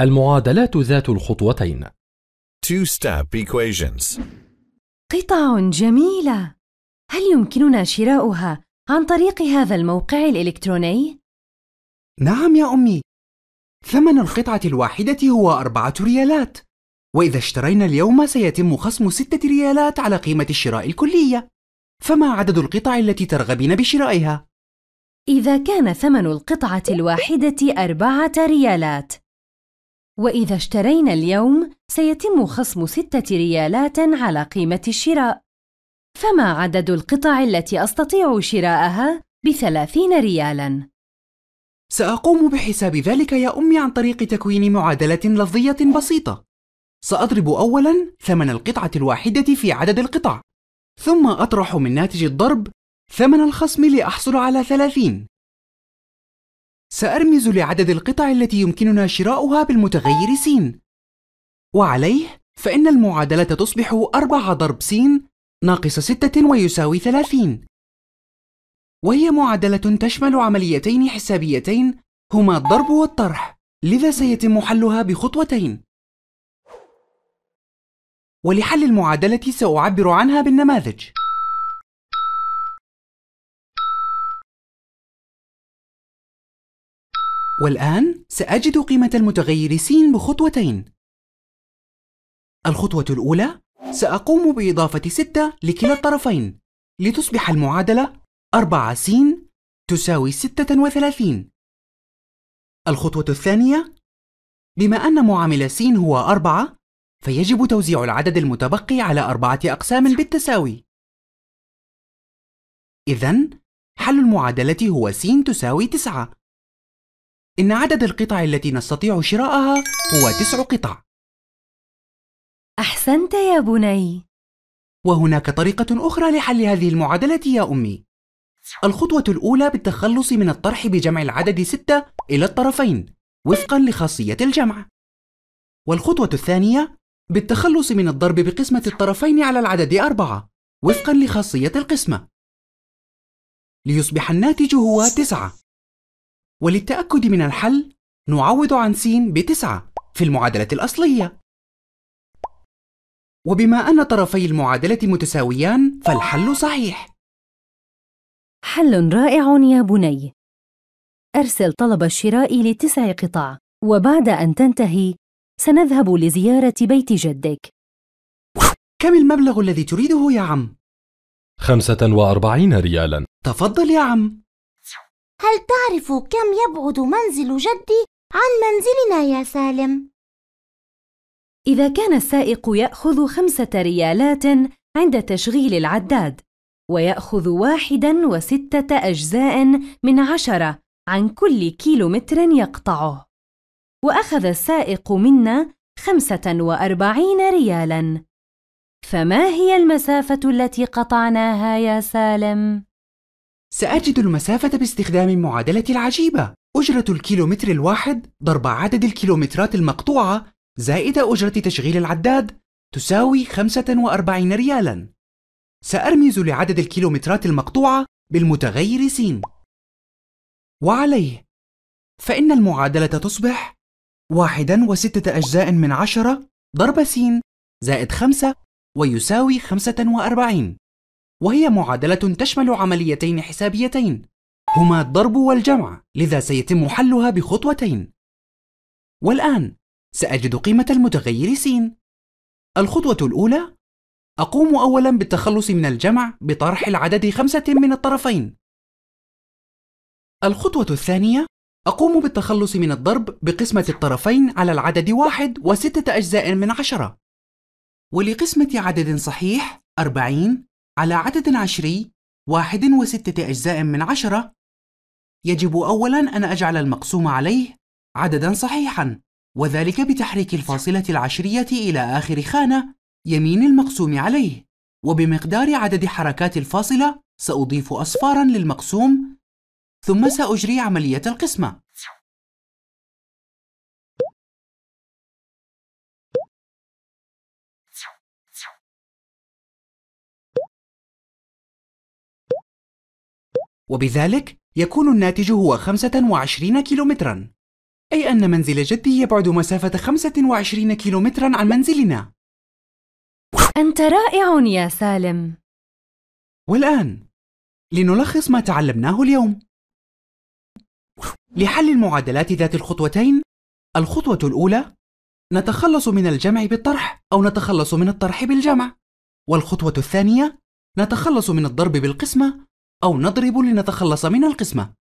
المعادلات ذات الخطوتين Two-step equations قطع جميلة هل يمكننا شراؤها عن طريق هذا الموقع الإلكتروني؟ نعم يا أمي ثمن القطعة الواحدة هو أربعة ريالات وإذا اشترينا اليوم سيتم خصم ستة ريالات على قيمة الشراء الكلية فما عدد القطع التي ترغبين بشرائها؟ إذا كان ثمن القطعة الواحدة أربعة ريالات وإذا اشترينا اليوم سيتم خصم ستة ريالات على قيمة الشراء فما عدد القطع التي أستطيع شراءها بثلاثين ريالاً؟ سأقوم بحساب ذلك يا أمي عن طريق تكوين معادلة لفظية بسيطة سأضرب أولاً ثمن القطعة الواحدة في عدد القطع ثم أطرح من ناتج الضرب ثمن الخصم لأحصل على ثلاثين سأرمز لعدد القطع التي يمكننا شراؤها بالمتغير س وعليه فإن المعادلة تصبح 4 ضرب س ناقص 6 ويساوي 30 وهي معادلة تشمل عمليتين حسابيتين هما الضرب والطرح لذا سيتم حلها بخطوتين ولحل المعادلة سأعبر عنها بالنماذج والآن سأجد قيمة المتغير س بخطوتين الخطوة الأولى سأقوم بإضافة 6 لكلا الطرفين لتصبح المعادلة 4 س تساوي 36 الخطوة الثانية بما أن معامل س هو 4 فيجب توزيع العدد المتبقي على أربعة أقسام بالتساوي إذن حل المعادلة هو س تساوي 9 إن عدد القطع التي نستطيع شراءها هو تسع قطع أحسنت يا بني وهناك طريقة أخرى لحل هذه المعادلة يا أمي الخطوة الأولى بالتخلص من الطرح بجمع العدد ستة إلى الطرفين وفقا لخاصية الجمع والخطوة الثانية بالتخلص من الضرب بقسمة الطرفين على العدد أربعة وفقا لخاصية القسمة ليصبح الناتج هو تسعة وللتأكد من الحل نعوض عن س بتسعة في المعادلة الأصلية وبما أن طرفي المعادلة متساويان فالحل صحيح حل رائع يا بني أرسل طلب الشراء لتسع قطع وبعد أن تنتهي سنذهب لزيارة بيت جدك كم المبلغ الذي تريده يا عم؟ خمسة وأربعين ريالاً تفضل يا عم هل تعرف كم يبعد منزل جدي عن منزلنا يا سالم؟ إذا كان السائق يأخذ خمسة ريالات عند تشغيل العداد ويأخذ واحدا وستة أجزاء من عشرة عن كل كيلومتر يقطعه وأخذ السائق منا خمسة وأربعين ريالاً فما هي المسافة التي قطعناها يا سالم؟ سأجد المسافة باستخدام المعادلة العجيبة أجرة الكيلومتر الواحد ضرب عدد الكيلومترات المقطوعة زائد أجرة تشغيل العداد تساوي 45 ريالا سأرمز لعدد الكيلومترات المقطوعة بالمتغير س وعليه فإن المعادلة تصبح واحدا وستة أجزاء من عشرة ضرب س زائد خمسة ويساوي خمسة وأربعين وهي معادلة تشمل عمليتين حسابيتين هما الضرب والجمع لذا سيتم حلها بخطوتين والآن سأجد قيمة المتغير س الخطوة الأولى أقوم أولا بالتخلص من الجمع بطرح العدد خمسة من الطرفين الخطوة الثانية أقوم بالتخلص من الضرب بقسمة الطرفين على العدد واحد وستة أجزاء من عشرة ولقسمة عدد صحيح أربعين على عدد عشري واحد وستة أجزاء من عشرة يجب أولاً أن أجعل المقسوم عليه عدداً صحيحاً وذلك بتحريك الفاصلة العشرية إلى آخر خانة يمين المقسوم عليه وبمقدار عدد حركات الفاصلة سأضيف أصفاراً للمقسوم ثم سأجري عملية القسمة وبذلك يكون الناتج هو 25 كيلومترا أي أن منزل جدي يبعد مسافة 25 كيلومترا عن منزلنا أنت رائع يا سالم والآن لنلخص ما تعلمناه اليوم لحل المعادلات ذات الخطوتين الخطوة الأولى نتخلص من الجمع بالطرح أو نتخلص من الطرح بالجمع والخطوة الثانية نتخلص من الضرب بالقسمة أو نضرب لنتخلص من القسمة